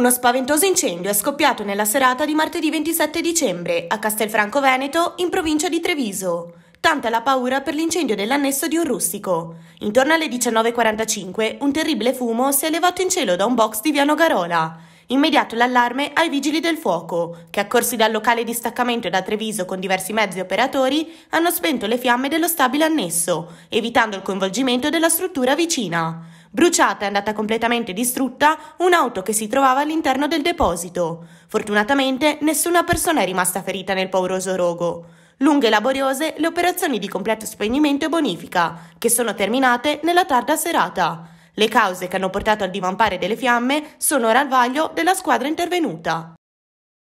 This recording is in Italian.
Uno spaventoso incendio è scoppiato nella serata di martedì 27 dicembre a Castelfranco Veneto, in provincia di Treviso. Tanta è la paura per l'incendio dell'annesso di un rustico. Intorno alle 19.45 un terribile fumo si è elevato in cielo da un box di Viano Garola. Immediato l'allarme ai vigili del fuoco, che accorsi dal locale di staccamento da Treviso con diversi mezzi operatori, hanno spento le fiamme dello stabile annesso, evitando il coinvolgimento della struttura vicina. Bruciata e andata completamente distrutta un'auto che si trovava all'interno del deposito. Fortunatamente nessuna persona è rimasta ferita nel pauroso rogo. Lunghe e laboriose le operazioni di completo spegnimento e bonifica, che sono terminate nella tarda serata. Le cause che hanno portato al divampare delle fiamme sono ora al vaglio della squadra intervenuta.